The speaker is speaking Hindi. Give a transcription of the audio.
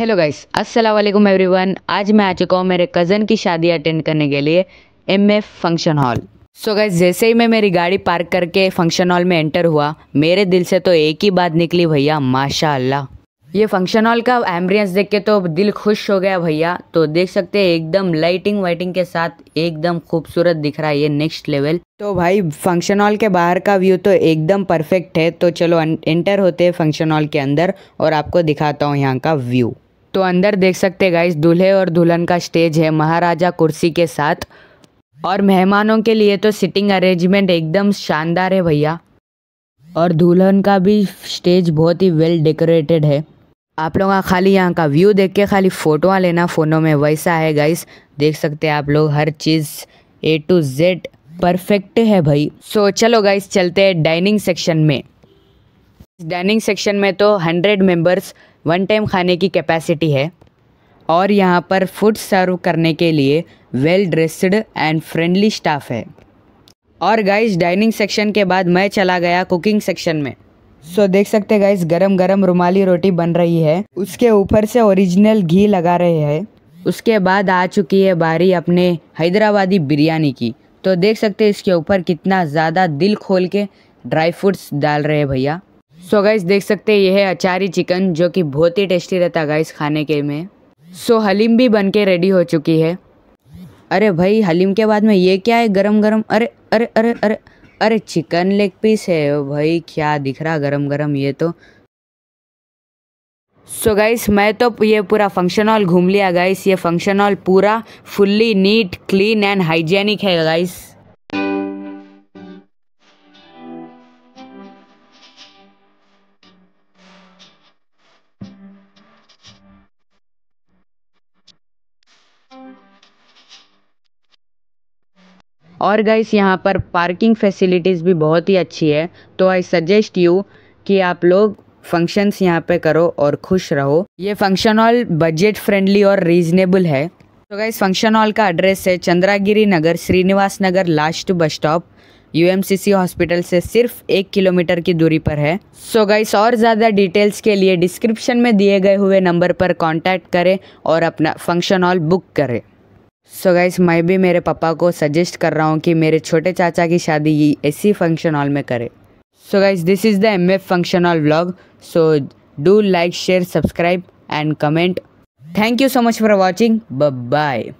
हेलो गाइस अस्सलाम वालेकुम एवरीवन आज मैं आ चुका हूँ मेरे कज़न की शादी अटेंड करने के लिए M F function hall so guys जैसे ही मैं मेरी गाड़ी पार्क करके फंक्शन हॉल में एंटर हुआ मेरे दिल से तो एक ही बात निकली भैया माशा अल्लाह ये फंक्शन हॉल का एम्बियंस देख के तो दिल खुश हो गया भैया तो देख सकते हैं एकदम लाइटिंग वाइटिंग के साथ एकदम खूबसूरत दिख रहा है ये नेक्स्ट लेवल तो भाई फंक्शन हॉल के बाहर का व्यू तो एकदम परफेक्ट है तो चलो एंटर होते हैं फंक्शन हॉल के अंदर और आपको दिखाता हूँ यहाँ का व्यू तो अंदर देख सकते गाइस दूल्हे और दुल्हन का स्टेज है महाराजा कुर्सी के साथ और मेहमानों के लिए तो सिटिंग अरेंजमेंट एकदम शानदार है भैया और दुल्हन का भी स्टेज बहुत ही वेल डेकोरेटेड है आप लोग खाली यहाँ का व्यू देख के खाली फ़ोटो लेना फ़ोनों में वैसा है गाइस देख सकते हैं आप लोग हर चीज़ ए टू जेड परफेक्ट है भाई सो so, चलो गाइस चलते हैं डाइनिंग सेक्शन में डाइनिंग सेक्शन में तो हंड्रेड मेंबर्स वन टाइम खाने की कैपेसिटी है और यहाँ पर फूड सर्व करने के लिए well dressed and friendly staff है और गाइस डाइनिंग सेक्शन के बाद मैं चला गया कुकिंग सेक्शन में सो so, देख सकते हैं गाइस गरम गरम रुमाली रोटी बन रही है उसके ऊपर से ओरिजिनल घी लगा रहे हैं उसके बाद आ चुकी है बारी अपने हैदराबादी बिरयानी की तो देख सकते हैं इसके ऊपर कितना ज़्यादा दिल खोल के ड्राई फ्रूट्स डाल रहे हैं भैया सो गाइस देख सकते हैं ये है अचारी चिकन जो कि बहुत ही टेस्टी रहता है गाइस खाने के में सो so, हलीम भी बन के रेडी हो चुकी है अरे भाई हलीम के बाद में ये क्या है गरम गरम अरे अरे अरे अरे अरे चिकन लेग पीस है ओ भाई क्या दिख रहा गरम गरम ये तो सो so गाइस मैं तो ये पूरा फंक्शन हॉल घूम लिया गाइस ये फंक्शन हॉल पूरा fully neat clean and hygienic है गाइस और गाइस यहाँ पर पार्किंग फैसिलिटीज़ भी बहुत ही अच्छी है तो आई सजेस्ट यू कि आप लोग फंक्शंस यहाँ पे करो और खुश रहो ये फंक्शन हॉल बजट फ्रेंडली और रीजनेबल है तो गाइस फंक्शन हॉल का एड्रेस है Chandragiri Nagar Srinivas Nagar last bus stop U hospital से सिर्फ एक किलोमीटर की दूरी पर है सो so गाइस और ज़्यादा डिटेल्स के लिए डिस्क्रिप्शन में दिए गए हुए नंबर पर कॉन्टैक्ट करें और अपना फंक्शन हॉल बुक करें सो so गाइस मैं भी मेरे पापा को सजेस्ट कर रहा हूँ कि मेरे छोटे चाचा की शादी ये ऐसी फंक्शन हॉल में करे so guys this is the M F function hall blog so do like share subscribe and comment thank you so much for watching bye